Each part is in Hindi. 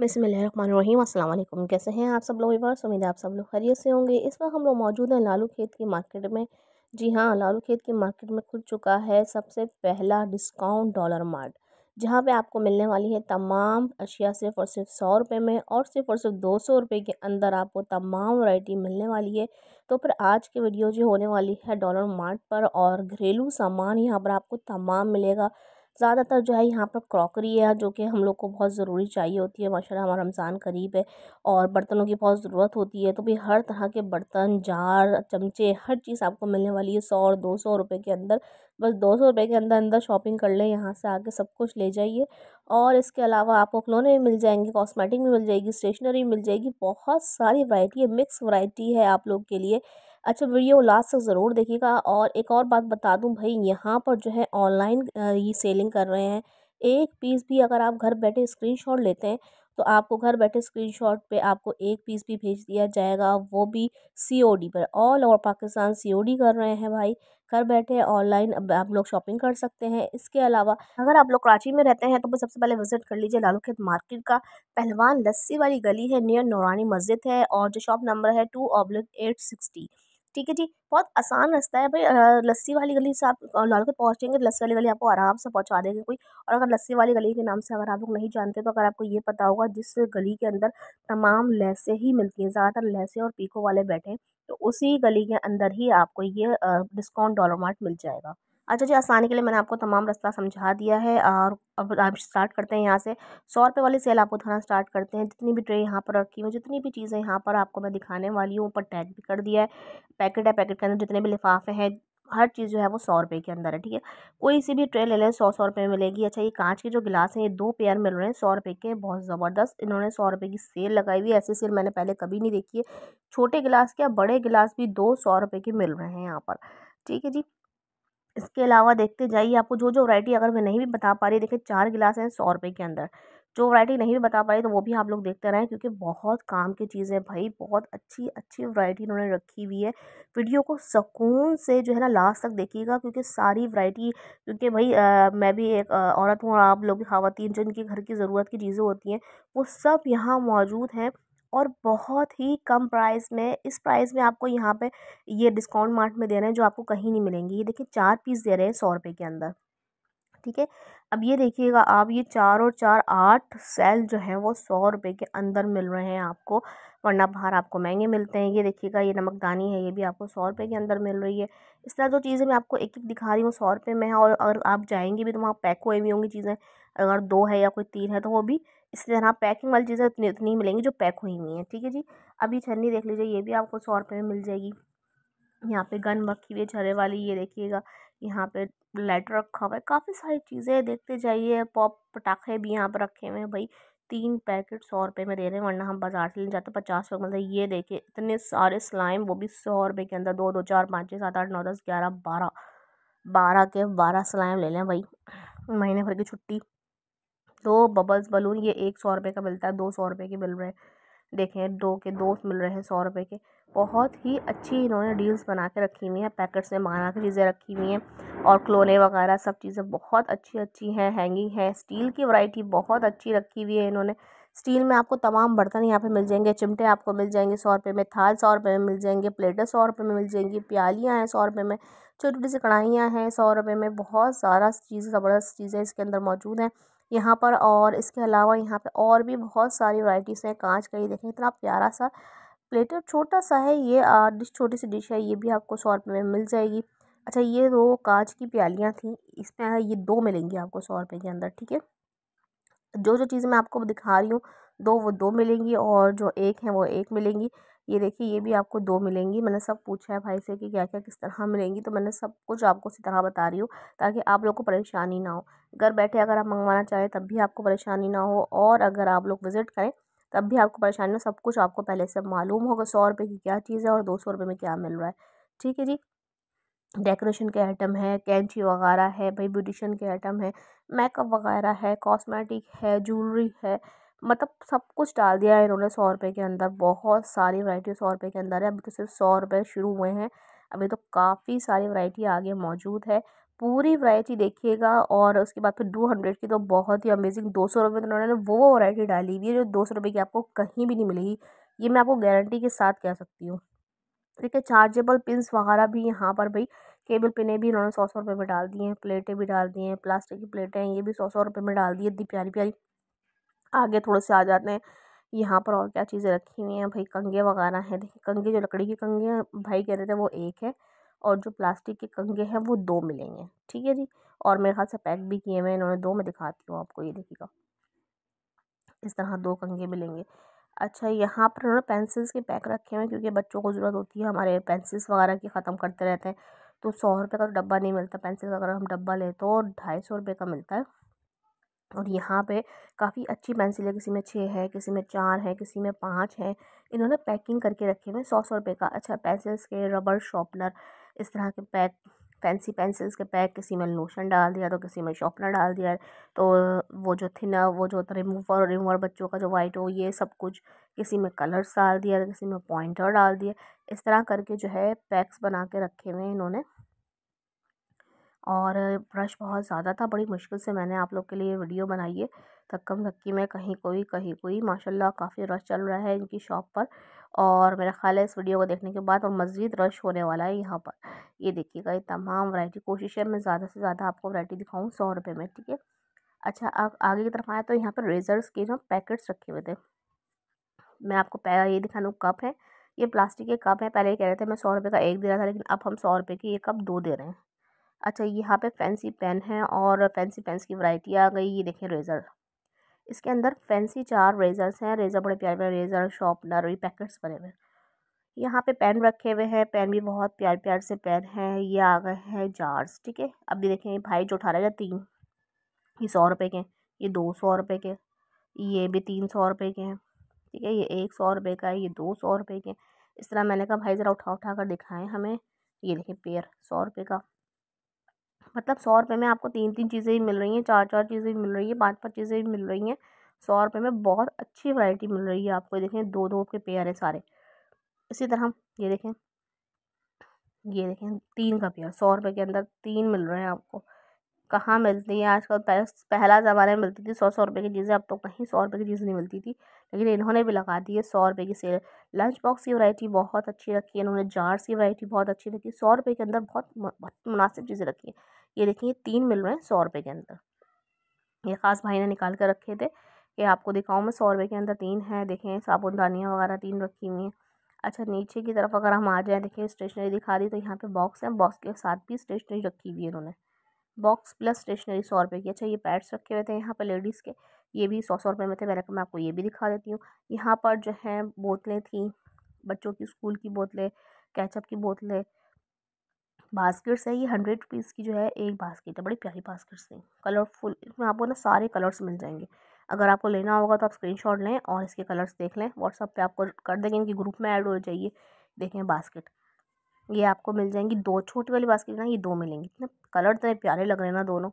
बिसमीम अल्लाम कैसे हैं आप सब लोग व्यवर्स उम्मीद है आप सब लोग खरीद से होंगे इस वक्त हम लोग मौजूद हैं लालू खेत की मार्केट में जी हाँ लालू खेत की मार्केट में खुल चुका है सबसे पहला डिस्काउंट डॉलर मार्ट जहाँ पे आपको मिलने वाली है तमाम अशिया सिर्फ और सिर्फ सौ रुपये में और सिर्फ और सिर्फ दो सौ रुपये के अंदर आपको तमाम वैरायटी मिलने वाली है तो फिर आज की वीडियो जो होने वाली है डॉलर मार्ट पर और घरेलू सामान यहाँ पर आपको तमाम मिलेगा ज़्यादातर जो है यहाँ पर क्रॉकरी है जो कि हम लोग को बहुत ज़रूरी चाहिए होती है माशाल्लाह हमारा रमज़ान करीब है और बर्तनों की बहुत ज़रूरत होती है तो भी हर तरह के बर्तन जार चमचे हर चीज़ आपको मिलने वाली है सौ और दो सौ रुपये के अंदर बस दो सौ रुपये के अंदर अंदर शॉपिंग कर लें यहाँ से आके सब कुछ ले जाइए और इसके अलावा आपको खिलौने भी मिल जाएंगे कॉस्मेटिक भी मिल जाएगी स्टेशनरी मिल जाएगी बहुत सारी वैरायटी है मिक्स वरायटी है आप लोग के लिए अच्छा वीडियो लास्ट तक ज़रूर देखिएगा और एक और बात बता दूँ भाई यहाँ पर जो है ऑनलाइन ये सेलिंग कर रहे हैं एक पीस भी अगर आप घर बैठे स्क्रीनशॉट लेते हैं तो आपको घर बैठे स्क्रीनशॉट पे आपको एक पीस भी भेज दिया जाएगा वो भी सीओडी पर ऑल ओवर पाकिस्तान सीओडी कर रहे हैं भाई घर बैठे ऑनलाइन आप लोग शॉपिंग कर सकते हैं इसके अलावा अगर आप लोग कराची में रहते हैं तो सबसे पहले विजिट कर लीजिए लालू खेत मार्केट का पहलवान लस्सी वाली गली है नियर नौरानी मस्जिद है और जो शॉप नंबर है टू ऑब्लिक एट सिक्सटी ठीक है जी बहुत आसान रास्ता है भाई लस्सी वाली गली से आप लाल पहुँचेंगे लस्सी वाली गली आपको आराम से पहुँचा देंगे कोई और अगर लस्सी वाली गली के नाम से अगर आप लोग नहीं जानते तो अगर आपको ये पता होगा जिस गली के अंदर तमाम लहसें ही मिलती हैं ज़्यादातर लहसे और पीको वाले बैठे हैं तो उसी गली के अंदर ही आपको ये डिस्काउंट मार्ट मिल जाएगा अच्छा जी आसानी के लिए मैंने आपको तमाम रास्ता समझा दिया है और अब आप स्टार्ट करते हैं यहाँ से सौ रुपये वाली सेल आपको दिखाना स्टार्ट करते हैं जितनी भी ट्रे यहाँ पर रखी हूँ जितनी भी चीज़ें यहाँ पर आपको मैं दिखाने वाली हूँ ऊपर टैग भी कर दिया है पैकेट है पैकेट के अंदर जितने भी लिफाफे हैं हर चीज़ जो है वो सौ रुपये के अंदर है ठीक है कोई सी भी ट्रे ले लें सौ सौ रुपये में मिलेगी अच्छा ये कांच के जो गिलास हैं ये दो पेयर मिल रहे हैं सौ रुपये के बहुत ज़बरदस्त इन्होंने सौ रुपये की सेल लगाई हुई है ऐसी सेल मैंने पहले कभी नहीं देखी है छोटे गिलास के बड़े गिलास भी दो सौ रुपये के मिल रहे हैं यहाँ पर ठीक है जी इसके अलावा देखते जाइए आपको जो जो वैरायटी अगर मैं नहीं भी बता पा रही देखिए चार गिलास हैं सौ रुपये के अंदर जो वैरायटी नहीं भी बता पा रही तो वो भी आप लोग देखते रहें क्योंकि बहुत काम की चीज़ है भाई बहुत अच्छी अच्छी वैरायटी इन्होंने रखी हुई है वीडियो को सुकून से जो है ना लास्ट तक देखिएगा क्योंकि सारी वैरायटी क्योंकि भाई आ, मैं भी एक औरत हूँ और आप लोग खातन जिनकी घर की ज़रूरत की चीज़ें होती हैं वो सब यहाँ मौजूद हैं और बहुत ही कम प्राइस में इस प्राइस में आपको यहाँ पे ये डिस्काउंट मार्ट में दे रहे हैं जो आपको कहीं नहीं मिलेंगी ये देखिए चार पीस दे रहे हैं सौ रुपये के अंदर ठीक है अब ये देखिएगा आप ये चार और चार आठ सेल जो हैं वो सौ रुपये के अंदर मिल रहे हैं आपको वरना बाहर आपको महंगे मिलते हैं ये देखिएगा ये नमकदानी है ये भी आपको सौ रुपये के अंदर मिल रही है इस तरह जो चीज़ें मैं आपको एक एक दिखा रही हूँ सौ रुपये में है और अगर आप जाएंगे भी तो वहाँ पैक हुए भी होंगी चीज़ें अगर दो है या कोई तीन है तो वो भी इसलिए तरह पैकिंग वाली चीज़ें उतनी उतनी ही मिलेंगी जो पैक हुई हुई हैं ठीक है जी अभी छन्नी देख लीजिए ये भी आपको सौ रुपये में मिल जाएगी यहाँ पे गन रखी हुई छरे वाली ये देखिएगा यहाँ पे लेटर रखा हुआ है काफ़ी सारी चीज़ें देखते जाइए पॉप पटाखे भी यहाँ पर रखे हुए हैं भाई तीन पैकेट सौ रुपये में दे रहे हैं वरना हम बाज़ार से ले जाते हैं पचास रुपये मतलब ये देखिए इतने सारे स्लाइम वो भी सौ रुपये के अंदर दो दो चार पाँच छः सात आठ नौ दस ग्यारह बारह बारह के बारह स्लाइम ले लें भाई महीने भर की छुट्टी दो बबल्स बलून ये एक सौ रुपये का मिलता है दो सौ रुपये के मिल रहे हैं देखें दो के दो मिल रहे हैं सौ रुपये के बहुत ही अच्छी इन्होंने डील्स बना के रखी हुई हैं पैकेट्स में बना के चीज़ें रखी हुई हैं और क्लोने वगैरह सब चीज़ें बहुत अच्छी अच्छी हैं हैंगिंग है स्टील की वैरायटी बहुत अच्छी रखी हुई है इन्होंने स्टील में आपको तमाम बर्तन यहाँ पे मिल जाएंगे चिमटे आपको मिल जाएंगे सौ रुपये में थाल सौ रुपये में मिल जाएंगे प्लेटें सौ रुपये में मिल जाएंगी प्यालियाँ हैं सौ रुपये में छोटी छोटी सी कढ़ाइयाँ हैं सौ रुपये में बहुत सारा चीज़ ज़बरदस्त चीज़ें इसके अंदर मौजूद हैं यहाँ पर और इसके अलावा यहाँ पे और भी बहुत सारी वैरायटीज हैं कांच का ये देखें इतना प्यारा सा प्लेटर छोटा सा है ये डिश छोटी सी डिश है ये भी आपको सौ रुपये में मिल जाएगी अच्छा ये दो कांच की प्यालियाँ थी इसमें ये दो मिलेंगी आपको सौ रुपये के अंदर ठीक है जो जो चीज़ें मैं आपको दिखा रही हूँ दो वो दो मिलेंगी और जो एक हैं वो एक मिलेंगी ये देखिए ये भी आपको दो मिलेंगी मैंने सब पूछा है भाई से कि क्या क्या किस तरह मिलेंगी तो मैंने सब कुछ आपको उसी तरह बता रही हूँ ताकि आप लोग को परेशानी ना हो घर बैठे अगर आप मंगवाना चाहें तब भी आपको परेशानी ना हो और अगर आप लोग विज़िट करें तब भी आपको परेशानी हो सब कुछ आपको पहले से मालूम होगा सौ रुपये की क्या चीज़ है और दो सौ रुपये में क्या मिल रहा है ठीक है जी डेकोरेशन के आइटम है कैंची वगैरह है भाई ब्यूटिशन के आइटम है मेकअप वगैरह है कॉस्मेटिक है ज्वेलरी है मतलब सब कुछ डाल दिया है इन्होंने सौ रुपये के अंदर बहुत सारी वैरायटी सौ रुपये के अंदर है अभी तो सिर्फ सौ रुपये शुरू हुए हैं अभी तो काफ़ी सारी वैरायटी आगे मौजूद है पूरी वैरायटी देखिएगा और उसके बाद फिर टू हंड्रेड की तो बहुत ही अमेजिंग दो सौ रुपये में तो उन्होंने वो वैरायटी डाली हुई है जो दो सौ रुपये की आपको कहीं भी नहीं मिलेगी ये मैं आपको गारंटी के साथ कह सकती हूँ ठीक है चार्जेबल पिंस वगैरह भी यहाँ पर भाई केबल पिने भी इन्होंने सौ सौ रुपये में डाल दिए हैं प्लेटें भी डाल दी हैं प्लास्टिक की प्लेटें हैं ये भी सौ सौ रुपये में डाल दी है इतनी प्यारी प्यारी आगे थोड़े से आ जाते हैं यहाँ पर और क्या चीज़ें रखी हुई हैं भाई कंगे वगैरह हैं देखिए कंगे जो लकड़ी के कंगे हैं भाई कह रहे थे वो एक है और जो प्लास्टिक के कंगे हैं वो दो मिलेंगे ठीक है जी और मेरे ख्याल से पैक भी किए हुए इन्होंने दो मैं दिखाती हूँ आपको ये देखिएगा इस तरह दो कंगे मिलेंगे अच्छा यहाँ पर उन्होंने पेंसिल्स के पैक रखे हुए हैं क्योंकि बच्चों को ज़रूरत होती है हमारे पेंसिल्स वगैरह की ख़त्म करते रहते हैं तो सौ रुपये का तो डब्बा नहीं मिलता पेंसिल का अगर हम डब्बा लें तो ढाई सौ रुपये का मिलता है और यहाँ पे काफी अच्छी पेंसिल है किसी में छः है किसी में चार है किसी में पाँच है इन्होंने पैकिंग करके रखे हुए हैं सौ सौ रुपये का अच्छा पेंसिल्स के रबर शॉर्पनर इस तरह के पैक फैंसी पेंसिल्स के पैक किसी में लोशन डाल दिया तो किसी में शॉपनर डाल दिया तो वो जो थिनर वो जो होता रिमूवर रिमूवर बच्चों का जो वाइट हो ये सब कुछ किसी में कलर्स डाल दिया किसी में पॉइंटर डाल दिया इस तरह करके जो है पैक्स बना के रखे हुए हैं इन्होंने और रश बहुत ज़्यादा था बड़ी मुश्किल से मैंने आप लोग के लिए वीडियो बनाई है धक्कम धक्की में कहीं कोई कहीं कोई माशाल्लाह काफ़ी रश चल रहा है इनकी शॉप पर और मेरा ख्याल है इस वीडियो को देखने के बाद और मज़ीद रश होने वाला है यहाँ पर ये देखिएगा ये तमाम वैरायटी कोशिश है मैं ज़्यादा से ज़्यादा आपको वैरायटी दिखाऊँ सौ रुपये में ठीक है अच्छा आप आगे की तरफ आए तो यहाँ पर रेजर्स के ना पैकेट्स रखे हुए थे मैं आपको ये दिखा दूँ कप है ये प्लास्टिक के कप है पहले कह रहे थे मैं सौ रुपये का एक दे रहा था लेकिन अब हम सौ रुपये की ये कप दो दे रहे हैं अच्छा यहाँ पे फैंसी पेन है और फैंसी पेन्स की वैरायटी आ गई ये देखें रेज़र इसके अंदर फैंसी चार रेज़र्स हैं रेज़र बड़े प्यारे प्यारे रेज़र शॉर्पनर और पैकेट्स बने हुए यहाँ पे पेन रखे हुए हैं पेन भी बहुत प्यार प्यार से पेन हैं ये आ गए हैं जार्स ठीक है अब ये देखें भाई जो उठा रहे हैं तीन ये सौ रुपये के ये दो सौ रुपये के ये भी तीन सौ रुपये के हैं ठीक है ये एक सौ रुपये का है ये दो सौ रुपये के इस तरह मैंने कहा भाई ज़रा उठा उठा कर दिखाएँ हमें ये देखें पेयर सौ रुपये का मतलब सौ रुपये में आपको तीन तीन चीज़ें ही मिल रही हैं चार चार चीज़ें भी मिल रही हैं पाँच पाँच चीज़ें भी मिल रही हैं सौ रुपये में बहुत अच्छी वैरायटी मिल रही है आपको देखें दो दो के पेयर हैं सारे इसी तरह ये देखें ये देखें तीन का पेयर सौ रुपये के अंदर तीन मिल रहे हैं आपको कहाँ मिलती है आजकल पहला ज़माने में मिलती थी सौ सौ रुपये की चीज़ें अब तो कहीं सौ रुपये की चीज़ नहीं मिलती थी लेकिन इन्होंने भी लगा दी है सौ रुपये की सेल लंच बॉक्स की वैरायटी बहुत अच्छी रखी है इन्होंने जार्स की वैरायटी बहुत अच्छी रखी है सौ रुपये के अंदर बहुत मुनासिब चीज़ें रखी है ये देखिए तीन मिल रहे हैं सौ रुपये के अंदर ये ख़ास भाई ने निकाल कर रखे थे कि आपको दिखाऊँ मैं सौ रुपये के अंदर तीन है देखें साबुनदानियाँ वगैरह तीन रखी हुई हैं अच्छा नीचे की तरफ अगर हम आ जाएँ देखें स्टेशनरी दिखा दी तो यहाँ पर बॉक्स हैं बॉक्स के साथ भी स्टेशनरी रखी हुई है इन्होंने बॉक्स प्लस स्टेशनरी सौ रुपये की अच्छा ये पैड्स रखे हुए थे यहाँ पर लेडीज़ के ये भी सौ सौ रुपये में थे मैंने कहा मैं आपको ये भी दिखा देती हूँ यहाँ पर जो है बोतलें थी बच्चों की स्कूल की बोतलें कैचअप की बोतलें बास्केट्स है ये हंड्रेड रुपीज़ की जो है एक बास्केट है बड़ी प्यारी बास्केट्स थी कलरफुल इसमें आपको ना सारे कलर्स मिल जाएंगे अगर आपको लेना होगा तो आप स्क्रीनशॉट लें और इसके कलर्स देख लें व्हाट्सअप पे आपको कर देंगे इनके ग्रुप में ऐड हो जाइए देखें बास्केट ये आपको मिल जाएंगी दो छोटी वाली बास्केट ना ये दो मिलेंगी इतने कलर तो प्यारे लग रहे हैं ना दोनों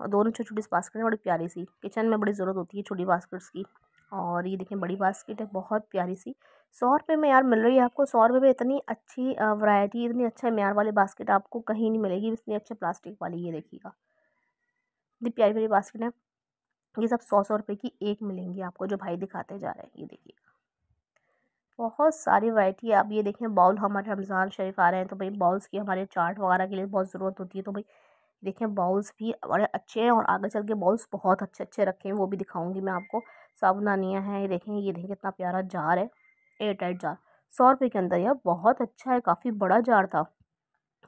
और दोनों छोटी छोटी बास्केट हैं बड़ी प्यारी सी किचन में बड़ी ज़रूरत होती है छोटी बास्केट्स की और ये देखें बड़ी बास्केट है बहुत प्यारी सी सौ रुपये में यार मिल रही है आपको सौ रुपये में इतनी अच्छी वैरायटी इतनी अच्छा मैार वाली बास्केट आपको कहीं नहीं मिलेगी इतनी अच्छे प्लास्टिक वाली ये देखिएगा इतनी प्यारी प्यारी बास्केट है ये सब सौ सौ रुपये की एक मिलेंगी आपको जो भाई दिखाते जा रहे हैं ये देखिएगा बहुत सारी वैरायटी आप ये देखें बाउल हमारे रमज़ान शरीफ आ रहे हैं तो भाई बाउल्स की हमारे चाट वगैरह के लिए बहुत ज़रूरत होती है तो भाई देखें बाउल्स भी बड़े अच्छे हैं और आगे चल के बाउल्स बहुत अच्छे अच्छे रखे हैं वो भी दिखाऊंगी मैं आपको साबुनानियाँ हैं ये देखें ये देखें कितना प्यारा जार है एयर टाइट जार सौ रुपये के अंदर यह बहुत अच्छा है काफ़ी बड़ा जार था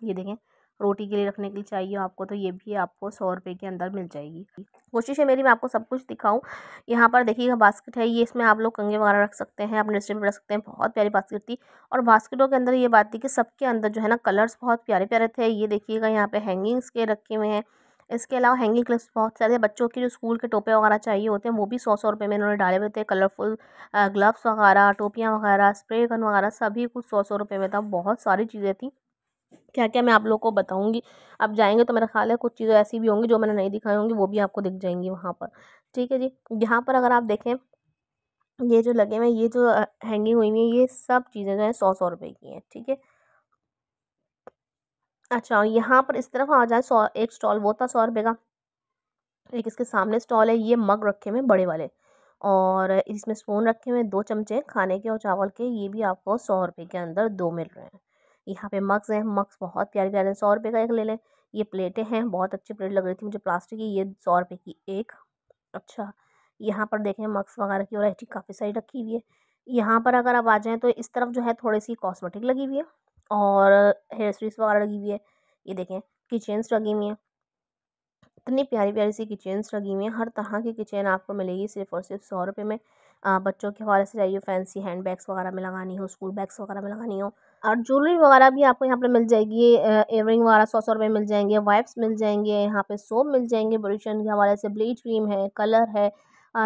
ये देखें रोटी के लिए रखने के लिए चाहिए आपको तो ये भी आपको सौ रुपये के अंदर मिल जाएगी कोशिश है मेरी मैं आपको सब कुछ दिखाऊँ यहाँ पर देखिएगा बास्केट है ये इसमें आप लोग कंगे वगैरह रख सकते हैं अपने रिश्ते रख सकते हैं बहुत प्यारी बास्केट थी और बास्केटों के अंदर ये बात थी कि सबके अंदर जो है ना कलर्स बहुत प्यारे प्यारे थे ये देखिएगा यहाँ पर हैंगिंग्स के रखे हुए हैं इसके अलावा हैंगिंग क्लिप्स बहुत सारे बच्चों के जो स्कूल के टोपे वगैरह चाहिए होते हैं वो भी सौ सौ रुपये में इन्होंने डाले हुए थे कलरफुल ग्लव्स वगैरह टोपियाँ वगैरह स्प्रे गन वगैरह सभी कुछ सौ सौ रुपये में था बहुत सारी चीज़ें थी क्या क्या मैं आप लोग को बताऊंगी आप जाएंगे तो मेरा ख्याल है कुछ चीज़ें ऐसी भी होंगी जो मैंने नहीं दिखाई होंगी वो भी आपको दिख जाएंगी वहाँ पर ठीक है जी यहाँ पर अगर आप देखें ये जो लगे हुए ये जो हैंगिंग हुई हुई है ये सब चीज़ें जो हैं सौ सौ रुपये की हैं ठीक है अच्छा यहाँ पर इस तरफ आ जाए सौ एक स्टॉल वो था सौ रुपये का एक इसके सामने स्टॉल है ये मग रखे हुए बड़े वाले और इसमें स्पून रखे हुए दो चमचे खाने के और चावल के ये भी आपको सौ रुपये के अंदर दो मिल रहे हैं यहाँ पे मग्स हैं मग्स बहुत प्यारे प्यारे सौ रुपये का एक ले लें ये प्लेटें हैं बहुत अच्छी प्लेट लग रही थी मुझे प्लास्टिक की ये सौ रुपये की एक अच्छा यहाँ पर देखें मक्स वगैरह की वराइटी काफ़ी सारी रखी हुई है यहाँ पर अगर आप आ जाएँ तो इस तरफ जो है थोड़ी सी कॉस्मेटिक लगी हुई है और हेयर स्ट्रीस वगैरह लगी हुई है ये देखें किचेंस लगी हुई हैं इतनी प्यारी प्यारी सी किचेंस लगी हुई हैं हर तरह की किचन आपको मिलेगी सिर्फ और सिर्फ सौ रुपये में बच्चों के हवाले से जाइए फैंसी हैंड बैग्स वगैरह में लगानी हो स्कूल बैग्स वगैरह में लगानी हो और ज्वेलरी वगैरह भी आपको यहाँ पर मिल जाएगी एयरिंग वगैरह सौ सौ रुपये मिल जाएंगे वाइप्स मिल जाएंगे यहाँ पे सोप मिल जाएंगे ब्यूटिशन के हवाले से ब्लीच क्रीम है कलर है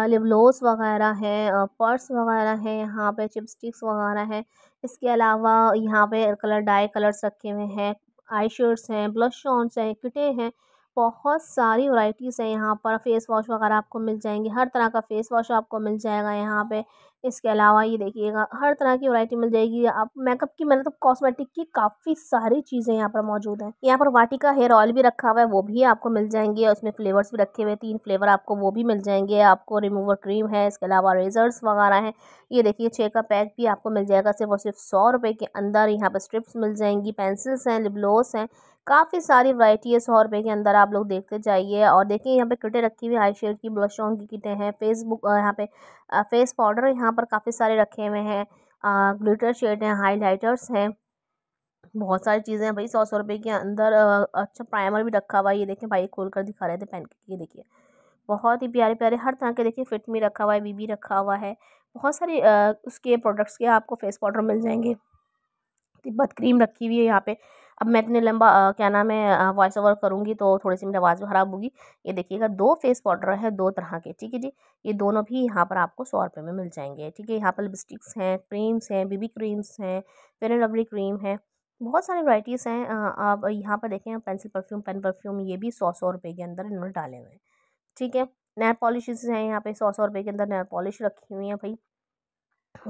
लिबलोस वगैरह है पर्स वगैरह है यहाँ पे चिपस्टिक्स वगैरह हैं इसके अलावा यहाँ पे कलर डाई कलर्स रखे हुए हैं आई शेड्स हैं ब्लश ऑन्स हैं किटे हैं बहुत सारी वैरायटीज़ है यहाँ पर फेस वॉश वगैरह आपको मिल जाएंगे हर तरह का फेस वॉश आपको मिल जाएगा यहाँ पे इसके अलावा ये देखिएगा हर तरह की वैरायटी मिल जाएगी आप मेकअप की मतलब तो कॉस्मेटिक की काफ़ी सारी चीज़ें यहाँ पर मौजूद हैं यहाँ पर वाटिका हेयर ऑयल भी रखा हुआ है वो भी आपको मिल जाएंगे उसमें फ्लेवर्स भी रखे हुए तीन फ्लेवर आपको वो भी मिल जाएंगे आपको रिमूवर क्रीम है इसके अलावा रेजर्स वगैरह हैं ये देखिए छः का पैक भी आपको मिल जाएगा सिर्फ और सिर्फ सौ रुपये के अंदर यहाँ पर स्ट्रिप्स मिल जाएंगी पेंसिल्स हैं लिबलोस हैं काफ़ी सारी वैरायटी है सौ रुपये के अंदर आप लोग देखते जाइए और देखिए यहाँ पे किटें रखी हुई हाई शेड की ब्लशों की किटें हैं फेसबुक यहाँ पे फेस पाउडर यहाँ पर काफ़ी सारे रखे हुए हैं ग्लिटर शेड हैं हाइलाइटर्स हैं बहुत सारी चीज़ें हैं भाई सौ सौ रुपये के अंदर अच्छा प्राइमर भी रखा हुआ है ये देखें भाई खोल कर दिखा रहे थे पहन के ये देखिए बहुत ही प्यारे प्यारे हर तरह के देखिए फिट में रखा हुआ है बीबी रखा हुआ है बहुत सारे उसके प्रोडक्ट्स के आपको फेस पाउडर मिल जाएंगे तिब्बत क्रीम रखी हुई है यहाँ पर अब मैं इतने लंबा क्या नाम है वॉइस ओवर करूँगी तो थोड़ी सी मेरी आवाज़ भी ख़राब होगी ये देखिएगा दो फेस पाउडर है दो तरह के ठीक है जी ये दोनों भी यहाँ पर आपको सौ रुपये में मिल जाएंगे ठीक है यहाँ पर लिपस्टिक्स हैं क्रीम्स हैं बीबी क्रीम्स हैं फेर एंड लवली क्रीम है बहुत सारी वराइटीज़ हैं आप यहाँ पर देखें पेंसिल परफ्यूम पेन परफ्यूम ये भी सौ सौ रुपये के अंदर इन्होंने डाले हुए हैं ठीक है नैर पॉलिशेज हैं यहाँ पे सौ सौ रुपये के अंदर नैर पॉलिश रखी हुई है भाई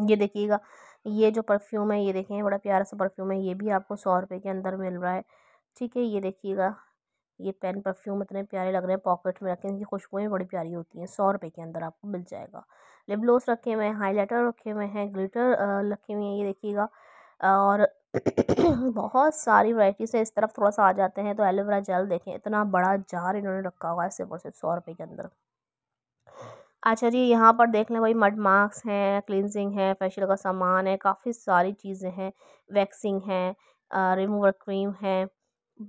ये देखिएगा ये जो परफ्यूम है ये देखें बड़ा प्यारा सा परफ्यूम है ये भी आपको सौ रुपये के अंदर मिल रहा है ठीक है ये देखिएगा ये पेन परफ्यूम इतने प्यारे लग रहे हैं पॉकेट में रखें इनकी खुशबुएँ बड़ी प्यारी होती हैं सौ रुपये के अंदर आपको मिल जाएगा लिप ग्लोस रखे हुए हैं हाईलाइटर रखे हुए हैं ग्लिटर रखे हुए हैं ये देखिएगा और बहुत सारी वैरायटी से इस तरफ थोड़ा सा आ जाते हैं तो एलोवेरा जेल देखें इतना बड़ा जार इन्होंने रखा हुआ है सिर्फ और सिर्फ सौ रुपये के अंदर अच्छा जी यहाँ पर देख लें भाई मड मास्क हैं क्लिनजिंग है फेशियल का सामान है काफ़ी सारी चीज़ें हैं वैक्सिंग है रिमूवर क्रीम है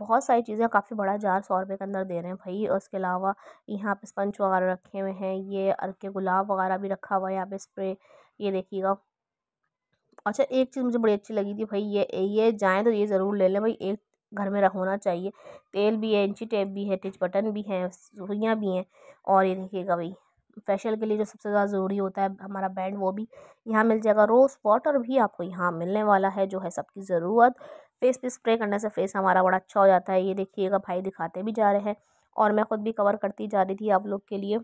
बहुत सारी चीज़ें काफ़ी बड़ा जार सौ रुपये के अंदर दे रहे हैं भाई और उसके अलावा यहाँ पे स्पंच वगैरह रखे हुए हैं ये अर्के गुलाब वगैरह भी रखा हुआ है यहाँ पे स्प्रे ये देखिएगा अच्छा एक चीज़ मुझे बड़ी अच्छी लगी थी भाई ये ये जाएँ तो ये ज़रूर ले लें भाई एक घर में होना चाहिए तेल भी है इंची टेप भी है टिच बटन भी हैं सुइयाँ भी हैं और ये देखिएगा भाई फेशियल के लिए जो सबसे ज़्यादा ज़रूरी होता है हमारा बैंड वो भी यहाँ मिल जाएगा रोज़ वाटर भी आपको यहाँ मिलने वाला है जो है सबकी ज़रूरत फेस पे स्प्रे करने से फेस हमारा बड़ा अच्छा हो जाता है ये देखिएगा भाई दिखाते भी जा रहे हैं और मैं ख़ुद भी कवर करती जा रही थी आप लोग के लिए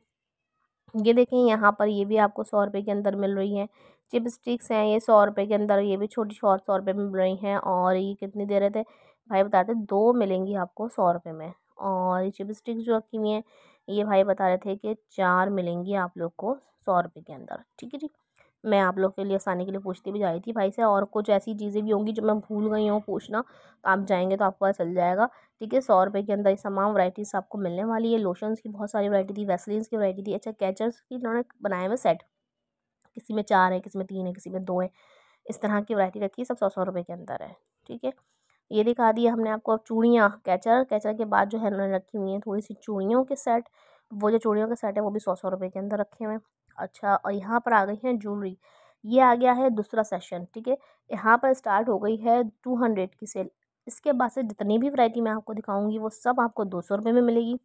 ये देखें यहाँ पर ये भी आपको सौ रुपये के अंदर मिल रही हैं चिप स्टिक्स हैं ये सौ रुपये के अंदर ये भी छोटी छोटी सौ रुपये में मिल रही हैं और ये कितनी दे रहे थे भाई बताते दो मिलेंगी आपको सौ रुपये में और ये चिप स्टिक्स जो रखी हुई हैं ये भाई बता रहे थे कि चार मिलेंगी आप लोग को सौ रुपये के अंदर ठीक है जी मैं आप लोग के लिए आसानी के लिए पूछती भी जा रही थी भाई से और कुछ ऐसी चीज़ें भी होंगी जो मैं भूल गई हूँ पूछना तो आप जाएंगे तो आपको पता चल जाएगा ठीक है सौ रुपये के अंदर ये तमाम वराइटीज़ आपको मिलने वाली है लोशंस की बहुत सारी वरायटी थी वैसलिन की वरायटी थी अच्छा कैचर्स की इन्होंने बनाए हुए सेट किसी में चार है किसी में तीन है किसी में दो है इस तरह की वरायटी रखी है सब सौ सौ रुपये के अंदर है ठीक है ये दिखा दिया हमने आपको अब चूड़ियाँ कैचर कैचर के बाद जो है उन्होंने रखी हुई हैं थोड़ी सी चूड़ियों के सेट वो जो चूड़ियों के सेट है वो भी सौ सौ रुपये के अंदर रखे हुए हैं अच्छा और यहाँ पर आ गई हैं ज्वेलरी ये आ गया है दूसरा सेशन ठीक है यहाँ पर स्टार्ट हो गई है टू हंड्रेड की सेल इसके बाद से जितनी भी वैरायटी मैं आपको दिखाऊंगी वो सब आपको दो सौ रुपये में मिलेगी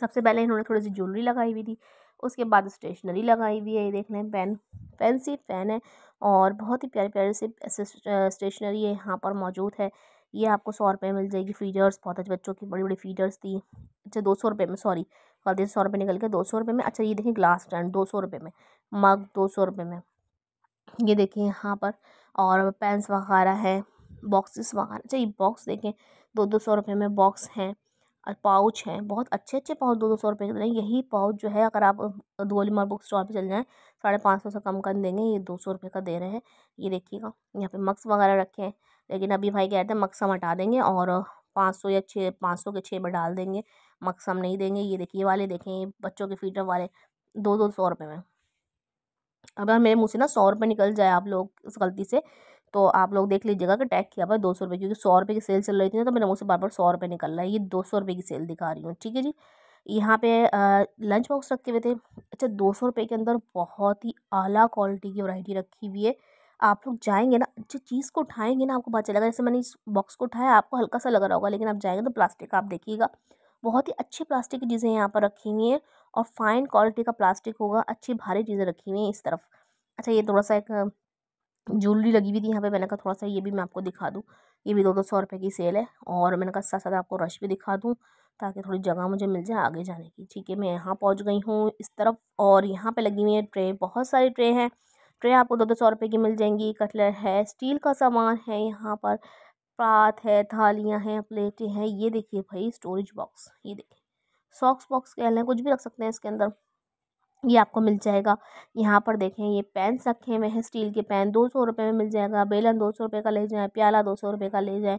सबसे पहले इन्होंने थोड़ी सी ज्वेलरी लगाई हुई थी उसके बाद स्टेशनरी लगाई हुई है ये देख लें पेन पेन सी पेन है और बहुत ही प्यारे प्यारे से स्टेशनरी यहाँ पर मौजूद है ये आपको सौ रुपये मिल जाएगी फीडर्स बहुत अच्छे बच्चों की बड़ी बड़ी फीडर्स थी अच्छा दो सौ रुपये में सॉरी कल दिन सौ रुपये निकल के दो सौ रुपये में अच्छा ये देखिए ग्लास स्टैंड दो सौ रुपये में मग दो सौ रुपये में ये देखिए यहाँ पर और पेंस वगैरह है बॉक्सेस वगैरह अच्छा ये बॉक्स देखें दो दो सौ रुपये में बॉक्स हैं पाउच हैं बहुत अच्छे अच्छे पाउच दो दो सौ रुपये के तो हैं यही पाउच जो है अगर आप दुअलीमार बुक स्टॉल पर चले जाएँ साढ़े पाँच सौ से कम कर देंगे ये दो सौ रुपये का दे रहे हैं ये देखिएगा यहाँ पे मक्स वगैरह रखे हैं लेकिन अभी भाई कह रहे थे मक्स हम हटा देंगे और पाँच सौ या छः पाँच सौ के छः में डाल देंगे मक्स हम नहीं देंगे ये देखिए वाले देखें बच्चों के फीटर वाले दो दो सौ रुपये में अगर मेरे मुँह से ना सौ रुपये निकल जाए आप लोग इस गलती से तो आप लोग देख लीजिएगा कि टैग किया हुआ है दो सौ रुपये क्योंकि सौ रुपये की सेल चल रही थी ना तो मेरे मुझसे से बार बार सौ रुपये निकल रहा है ये दो सौ रुपये की सेल दिखा रही हूँ ठीक है जी यहाँ पे लंच बॉक्स रखे हुए थे अच्छा दो सौ रुपये के अंदर बहुत ही आला क्वालिटी की वैरायटी रखी हुई है आप लोग जाएंगे ना जो चीज़ को उठाएंगे ना आपको पता चलेगा जैसे मैंने इस बॉक्स को उठाया आपको हल्का सा लग रहा होगा लेकिन आप जाएंगे तो प्लास्टिक आप देखिएगा बहुत ही अच्छी प्लास्टिक की चीज़ें यहाँ पर रखी हुई हैं और फाइन क्वालिटी का प्लास्टिक होगा अच्छी भारी चीज़ें रखी हुई हैं इस तरफ अच्छा ये थोड़ा सा एक ज्वेलरी लगी हुई थी यहाँ पे मैंने कहा थोड़ा सा ये भी मैं आपको दिखा दूँ ये भी दो दो सौ रुपये की सेल है और मैंने कहा साथ साथ आपको रश भी दिखा दूँ ताकि थोड़ी जगह मुझे मिल जाए आगे जाने की ठीक है मैं यहाँ पहुँच गई हूँ इस तरफ और यहाँ पर लगी हुई है ट्रे बहुत सारी ट्रे हैं ट्रे आपको दो दो सौ रुपये की मिल जाएंगी कटलर है स्टील का सामान है यहाँ पर पात है थालियाँ हैं प्लेटें हैं ये देखिए भाई स्टोरेज बॉक्स ये देखिए सॉक्स बॉक्स कह लें कुछ भी रख सकते हैं इसके अंदर ये आपको मिल जाएगा यहाँ पर देखें ये पेन्स रखे हुए हैं स्टील के पेन दो सौ रुपये में मिल जाएगा बेलन दो सौ रुपये का ले जाएँ प्याला दो सौ रुपये का ले जाएँ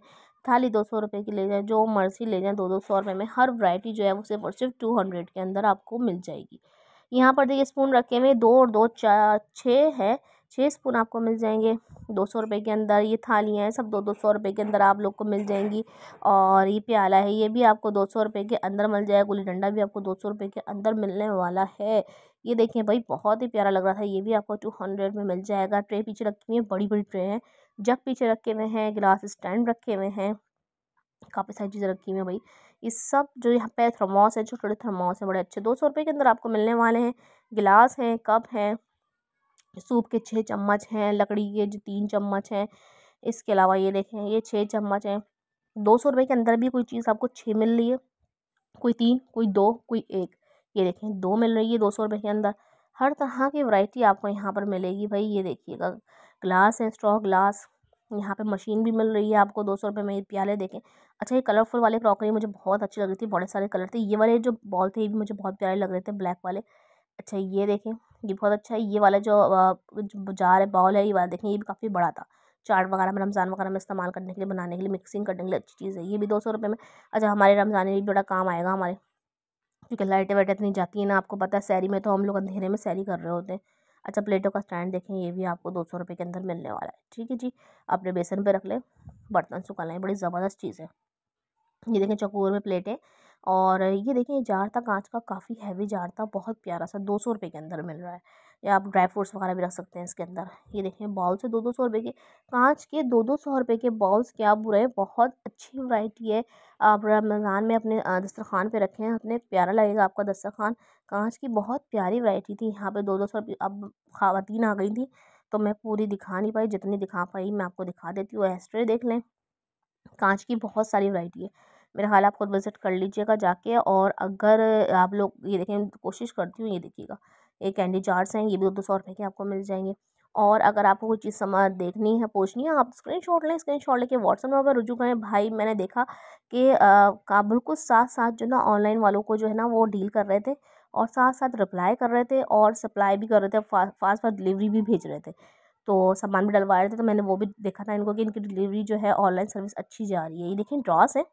थाली दो सौ रुपये की ले जाएँ जो मर्जी ले जाएँ दो दो सौ रुपये में हर वैरायटी जो है वो सिर्फ और सिर्फ टू हंड्रेड के अंदर आपको मिल जाएगी यहाँ पर देखिए स्पून रखे हुए दो और दो चार छः है छः स्पून आपको मिल जाएंगे दो सौ रुपये के अंदर ये थालियाँ हैं सब दो दो सौ रुपये के अंदर आप लोग को मिल जाएंगी और ये प्याला है ये भी आपको दो सौ रुपये के अंदर मिल जाएगा गुल्ली डंडा भी आपको दो सौ रुपये के अंदर मिलने वाला है ये देखिए भाई बहुत ही प्यारा लग रहा था ये भी आपको टू हंड्रेड में मिल जाएगा ट्रे पीछे रखी हुई है बड़ी बड़ी ट्रे हैं जग पीछे रखे हुए हैं गिलास स्टैंड रखे हुए हैं काफ़ी सारी चीज़ें रखी हुई हैं भाई ये सब जो यहाँ पे थर्मोस है छोटे छोटे थर्मोस हैं बड़े अच्छे दो सौ रुपये के अंदर आपको मिलने वाले हैं गिलास हैं कप हैं सूप के छः चम्मच हैं लकड़ी के जो तीन चम्मच हैं इसके अलावा ये देखें ये छः चम्मच हैं दो सौ रुपये के अंदर भी कोई चीज़ आपको छः मिल रही है कोई तीन कोई दो कोई एक ये देखें दो मिल रही है दो सौ रुपये के अंदर हर तरह की वैरायटी आपको यहाँ पर मिलेगी भाई ये देखिएगा ग्लास है स्ट्रॉ ग्लास यहाँ पे मशीन भी मिल रही है आपको दो सौ रुपये में ये प्याले देखें अच्छा ये कलरफुल वाले क्रॉकरी मुझे बहुत अच्छी लग रही थी बड़े सारे कलर थे ये वाले जो बॉल थे ये भी मुझे बहुत प्यारे लग रहे थे ब्लैक वाले अच्छा ये देखें ये बहुत अच्छा है ये वाला जो जार है बाउल है ये वाला देखें ये भी काफ़ी बड़ा था चाट वगैरह में रमज़ान वगैरह में इस्तेमाल करने के लिए बनाने के लिए मिक्सिंग करने के लिए अच्छी चीज़ है ये भी दो सौ रुपये में अच्छा हमारे रमज़ान में भी बड़ा काम आएगा हमारे क्योंकि लाइटें वाइटें इतनी जाती हैं ना आपको पता है सैरी में तो हम लोग अंधेरे में सैरी कर रहे होते हैं अच्छा प्लेटों का स्टैंड देखें ये भी आपको दो सौ रुपये के अंदर मिलने वाला है ठीक है जी अपने बेसन पर रख लें बर्तन सुखा लें बड़ी ज़बरदस्त चीज़ है ये देखें चकोर में प्लेटें और ये देखिए जार था कांच का काफ़ी हैवी जार था बहुत प्यारा सा दो सौ रुपये के अंदर मिल रहा है या आप ड्राई फ्रूट्स वगैरह भी रख सकते हैं इसके अंदर ये देखिए बॉल्स है दो दो सौ रुपये के कांच के दो दो सौ रुपये के बॉल्स क्या बुरा हैं बहुत अच्छी वैरायटी है आप रमज़ान में अपने दस्तरखान पे रखें अपने प्यारा लगेगा आपका दस्तरखान कांच की बहुत प्यारी वैरायटी थी यहाँ पे दो दो सौ रुपये अब खातन आ गई थी तो मैं पूरी दिखा नहीं पाई जितनी दिखा पाई मैं आपको दिखा देती हूँ एस्ट्रे देख लें कांच की बहुत सारी वैरायटी है मेरा ख्याल आप खुद विज़िट कर लीजिएगा जाके और अगर आप लोग ये देखें कोशिश करती हूँ ये देखिएगा ये कैंडी जार्स हैं ये भी दो सौ रुपये के आपको मिल जाएंगे और अगर आपको कोई चीज़ समा देखनी है पूछनी है आप स्क्रीन शॉट लें स्क्रीन शॉट लेके व्हाट्सअप नंबर पर रुजू करें भाई मैंने देखा कि का बिल्कुल साथ साथ जो ना ऑनलाइन वालों को जो है ना वो डील कर रहे थे और साथ साथ रिप्लाई कर रहे थे और सप्लाई भी कर रहे थे फा, फास्ट फास्ट डिलीवरी भी भेज रहे थे तो सामान भी डलवा रहे थे तो मैंने वो भी देखा था इनको कि इनकी डिलीवरी जो है ऑनलाइन सर्विस अच्छी जा रही है ये देखिए ड्रॉस है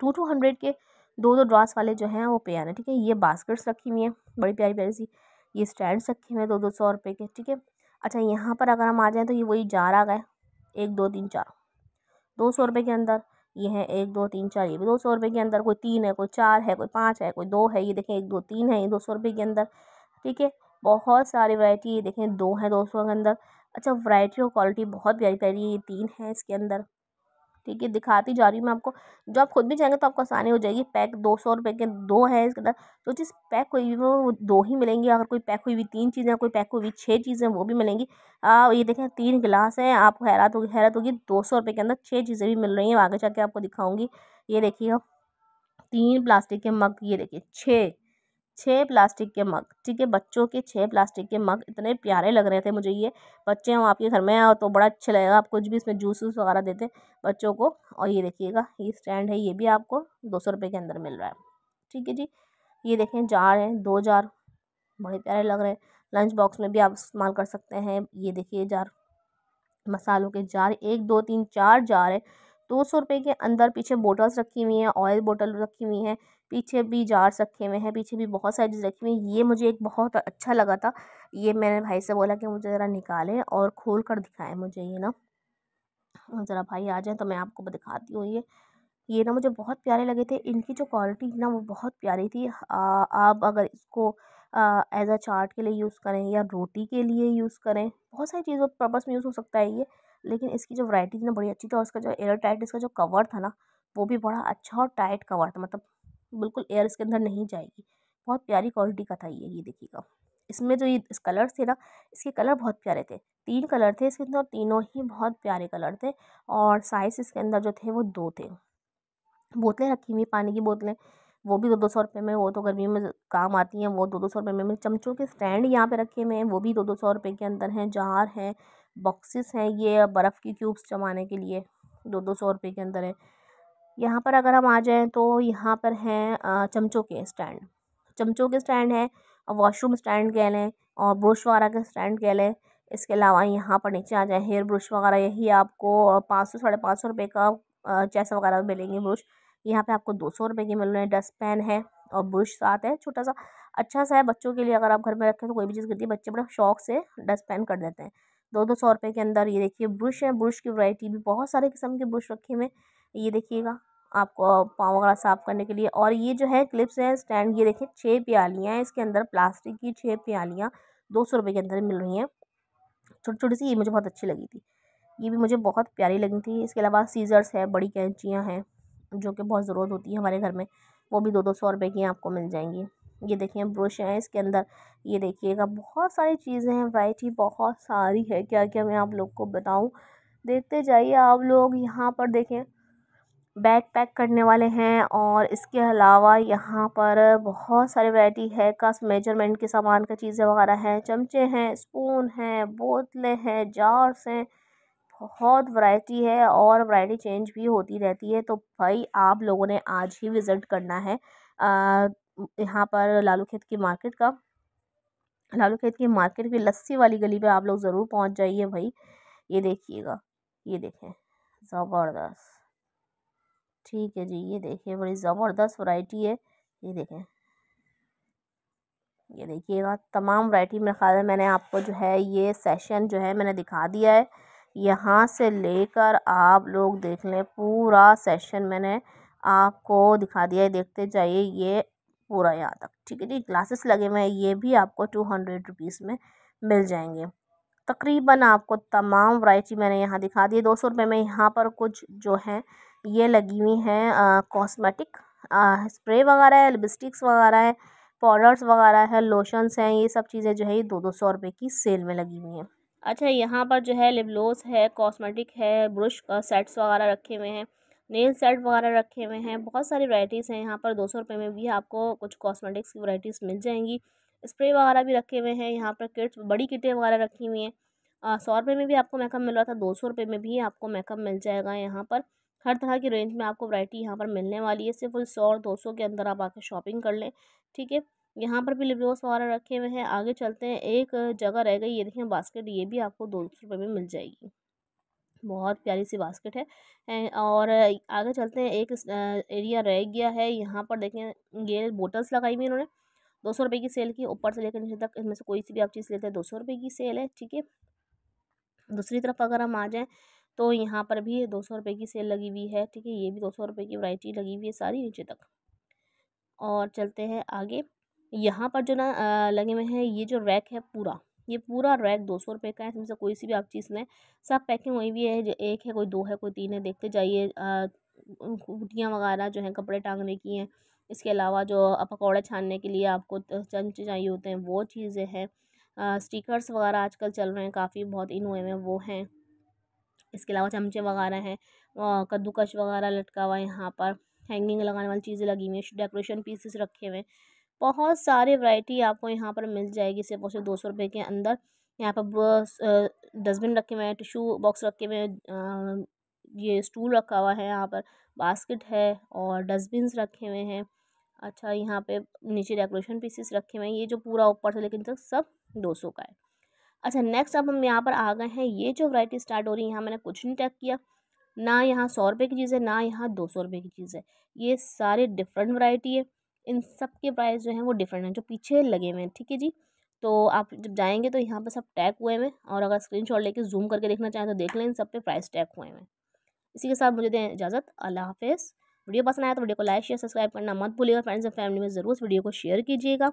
टू टू हंड्रेड के दो दो ड्रॉस वाले जो हैं वो पे है ठीक है ये बास्केट्स रखी हुई हैं बड़ी प्यारी प्यारी सी ये स्टैंड्स रखे हुए हैं दो दो सौ रुपये के ठीक है अच्छा यहाँ पर अगर हम आ जाएँ तो ये वही जार आ गए एक दो तीन चार दो सौ रुपये के अंदर ये है एक दो तीन चार ये भी दो सौ रुपये के अंदर कोई तीन है कोई चार है कोई पाँच है कोई दो है ये देखें एक दो तीन है ये दो सौ रुपये के अंदर ठीक है बहुत सारी वैरायटी ये देखें दो है दो सौ के अंदर अच्छा वैरायटी और क्वालिटी बहुत प्यारी प्यारी ये तीन है इसके अंदर ठीक है दिखाती जा रही हूँ मैं आपको जो आप खुद भी जाएंगे तो आपको आसानी हो जाएगी पैक दो सौ रुपये के दो है इसके अंदर तो जिस पैक हुई हुई वो दो ही मिलेंगी अगर कोई पैक हुई हुई तीन चीज़ें कोई पैक हुई हुई छः चीज़ें वो भी मिलेंगी आ, ये देखें तीन गिलास हैं आपको हैरत होगी हैरत होगी दो सौ रुपये के अंदर छः चीज़ें भी मिल रही हैं आगे जाके आपको दिखाऊँगी ये देखिए तीन प्लास्टिक के मग ये देखिए छः छः प्लास्टिक के मग ठीक है बच्चों के छः प्लास्टिक के मग इतने प्यारे लग रहे थे मुझे ये बच्चे हों आपके घर में तो बड़ा अच्छा लगेगा आप कुछ भी इसमें जूस वूस वगैरह देते बच्चों को और ये देखिएगा ये स्टैंड है ये भी आपको दो सौ रुपये के अंदर मिल रहा है ठीक है जी ये देखें जार हैं दो जार बड़े प्यारे लग रहे हैं लंच बॉक्स में भी आप इस्तेमाल कर सकते हैं ये देखिए जार मसालों के जार एक दो तीन चार जार है दो सौ रुपये के अंदर पीछे बोटल्स रखी हुई हैं ऑयल बोटल रखी हुई हैं पीछे भी जार्स रखे हुए हैं पीछे भी बहुत सारी चीज़ रखी हुई है ये मुझे एक बहुत अच्छा लगा था ये मैंने भाई से बोला कि मुझे ज़रा निकालें और खोल कर दिखाएं मुझे ये ना ज़रा भाई आ जाए तो मैं आपको दिखाती हूँ ये ये ना मुझे बहुत प्यारे लगे थे इनकी जो क्वालिटी ना वो बहुत प्यारी थी आ, आप अगर इसको एज अ चार्ट के लिए यूज़ करें या रोटी के लिए यूज़ करें बहुत सारी चीज़ों पर्पस में यूज़ हो सकता है ये लेकिन इसकी जो वैरायटी थी ना बड़ी अच्छी थी और इसका जो एयर टाइट इसका जो कवर था ना वो भी बड़ा अच्छा और टाइट कवर था मतलब कि तो बिल्कुल एयर इसके अंदर नहीं जाएगी बहुत प्यारी क्वालिटी का था ये ये देखिएगा इसमें जो ये इस कलर थे ना इसके कलर बहुत प्यारे थे तीन कलर थे इसके अंदर तीनों ही बहुत प्यारे कलर थे और साइज़ इसके अंदर जो थे वो दो थे बोतलें रखी हुई पानी की बोतलें वो भी दो दो सौ रुपये में वो तो गर्मी में काम आती हैं वो दो दो सौ रुपये में चमचों के स्टैंड यहाँ पे रखे हुए हैं वो भी दो दो सौ रुपये के अंदर हैं जार हैं बॉक्सेस हैं ये बर्फ़ की क्यूब्स जमाने के लिए दो दो सौ रुपये के अंदर है यहाँ पर अगर हम आ जाएँ तो यहाँ पर हैं चमचों के स्टैंड चमचों के स्टैंड हैं वॉशरूम स्टैंड कह लें और ब्रुश वगैरह के स्टैंड कह लें इसके अलावा यहाँ पर नीचे आ जाए हेयर ब्रश वगैरह यही आपको पाँच सौ साढ़े पाँच सौ रुपये का जैसे वगैरह मिलेंगे ब्रश यहाँ पे आपको दो सौ रुपये के मिल रहे हैं डस्ट पैन है और ब्रश साथ है छोटा सा अच्छा सा है बच्चों के लिए अगर आप घर में रखें तो कोई भी चीज़ गिरती है बच्चे बड़े शौक से डस्ट पैन कर देते हैं दो दो सौ रुपये के अंदर ये देखिए ब्रश है ब्रश की वैरायटी भी बहुत सारे किस्म के ब्रश रखे हुए ये देखिएगा आपको पाँव वगैरह साफ़ करने के लिए और ये जो है क्लिप्स है स्टैंड ये देखें छः प्यालियाँ हैं इसके अंदर प्लास्टिक की छः प्यालियाँ दो सौ रुपये के अंदर मिल रही हैं छोटी छोटी सी ये मुझे बहुत अच्छी लगी थी ये भी मुझे बहुत प्यारी लगी थी इसके अलावा सीज़र्स है बड़ी कैंचियाँ हैं जो कि बहुत ज़रूरत होती है हमारे घर में वो भी दो दो सौ रुपये की आपको मिल जाएंगी ये देखिए ब्रश हैं इसके अंदर ये देखिएगा बहुत सारी चीज़ें हैं वैरायटी बहुत सारी है क्या क्या मैं आप लोग को बताऊँ देखते जाइए आप लोग यहाँ पर देखें बैग पैक करने वाले हैं और इसके अलावा यहाँ पर बहुत सारे वैरायटी है कस मेजरमेंट के सामान का चीजें वगैरह हैं चमचे हैं स्पून हैं बोतलें हैं जार्स हैं बहुत वैरायटी है और वैरायटी चेंज भी होती रहती है तो भाई आप लोगों ने आज ही विज़िट करना है यहाँ पर लालू खेत की मार्केट का लालू खेत की मार्केट की लस्सी वाली गली पर आप लोग ज़रूर पहुँच जाइए भाई ये देखिएगा ये देखें ज़बरदस्त ठीक है जी ये देखिए बड़ी ज़बरदस्त वैरायटी है ये देखें ये देखिएगा तमाम वैरायटी मेरे ख्याल है मैंने आपको जो है ये सेशन जो है मैंने दिखा दिया है यहाँ से लेकर आप लोग देख लें पूरा सेशन मैंने आपको दिखा दिया है देखते जाइए ये पूरा यहाँ तक ठीक है जी ग्लासेस लगे हुए हैं ये भी आपको टू हंड्रेड रुपीज़ में मिल जाएंगे तकरीबन आपको तमाम वैरायटी मैंने यहाँ दिखा दी दो सौ रुपये में यहाँ पर कुछ जो हैं ये लगी हुई हैं कॉस्मेटिक स्प्रे वगैरह है लिपस्टिक्स वगैरह है पाउडर्स वगैरह है लोशंस हैं ये सब चीज़ें जो है ये दो दो सौ रुपये की सेल में लगी हुई हैं अच्छा यहाँ पर जो है लिपलोस है कॉस्मेटिक है ब्रश सेट्स वगैरह रखे हुए हैं नेल सेट वगैरह रखे हुए हैं बहुत सारी वराइटीज़ हैं यहाँ पर दो सौ रुपये में भी आपको कुछ कॉस्मेटिक्स की वैरायटीज़ मिल जाएंगी स्प्रे वगैरह भी रखे हुए हैं यहाँ पर किट्स बड़ी किटें वगैरह रखी हुई हैं सौ रुपये में भी आपको मेकअप मिल रहा था दो सौ रुपये में भी आपको मेकअप मिल जाएगा यहाँ पर हर तरह की रेंज में आपको वैरायटी यहाँ पर मिलने वाली है सिर्फ सौ और दो सौ के अंदर आप आके शॉपिंग कर लें ठीक है यहाँ पर भी लिबलोस वगैरह रखे हुए हैं आगे चलते हैं एक जगह रह गई ये देखें बास्केट ये भी आपको दो सौ रुपये में मिल जाएगी बहुत प्यारी सी बास्केट है और आगे चलते हैं एक एरिया रह गया है यहाँ पर देखें ये बोटल्स लगाई हुई इन्होंने दो सौ रुपये की सेल की ऊपर से लेकर नीचे तक इनमें से कोई सी भी आप चीज़ लेते हैं दो सौ रुपये की सेल है ठीक है दूसरी तरफ अगर हम आ जाएँ तो यहाँ पर भी दो सौ रुपये की सेल लगी हुई है ठीक है ये भी दो सौ रुपये की वैरायटी लगी हुई है सारी नीचे तक और चलते हैं आगे यहाँ पर जो ना लगे हुए हैं ये जो रैक है पूरा ये पूरा रैक दो सौ रुपये का है इसमें से कोई सी भी आप चीज़ लें सब पैकिंग हुई हुई है एक है कोई दो है कोई तीन है देखते जाइए गुटियाँ वगैरह जो हैं कपड़े टांगने की हैं इसके अलावा जो पकौड़े छानने के लिए आपको चमचे चाहिए होते हैं वो चीज़ें हैं स्टिकर्स वगैरह आजकल चल रहे हैं काफ़ी बहुत इन हुए में वो हैं इसके अलावा चमचे वगैरह हैं कद्दूकश वगैरह लटका हुआ है यहाँ पर हैंगिंग लगाने वाली चीज़ें लगी हुई हैं डेकोरेशन पीसेस रखे हुए हैं बहुत सारे वैरायटी आपको यहाँ पर मिल जाएगी सिर्फ और सिर्फ दो सौ रुपये के अंदर यहाँ पर डस्टबिन रखे हुए हैं टिशू बॉक्स रखे हुए हैं ये स्टूल रखा हुआ है यहाँ पर बास्केट है और डस्टबिन रखे हुए हैं अच्छा यहाँ पे नीचे डेकोरेशन पीसेस रखे हुए हैं ये जो पूरा ऊपर से लेकिन तक सब दो सौ का है अच्छा नेक्स्ट अब हम यहाँ पर आ गए हैं ये जो वैरायटी स्टार्ट हो रही है यहाँ मैंने कुछ नहीं टैग किया ना यहाँ सौ रुपये की चीज़ है ना यहाँ दो सौ रुपये की चीज़ है ये सारे डिफरेंट वैरायटी है इन सब के प्राइस जो हैं वो डिफरेंट हैं जो पीछे लगे हुए हैं ठीक है जी तो आप जब जाएँगे तो यहाँ पर सब टैग हुए हैं और अगर शॉट लेके जूम करके देखना चाहें तो देख लें इन सब पे प्राइस टैग हुए हैं इसी के साथ मुझे दें इजाज़त अल्लाह हाफिज़ वीडियो पसंद आया तो वीडियो को लाइक शेयर सब्सक्राइब करना मत भूलिएगा फ्रेंड्स एंड फैमिली में ज़रूर इस वीडियो को शेयर कीजिएगा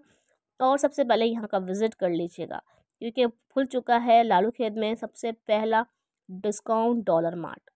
और सबसे पहले यहाँ का विज़िट कर लीजिएगा क्योंकि खुल चुका है लालू खेत में सबसे पहला डिस्काउंट डॉलर मार्ट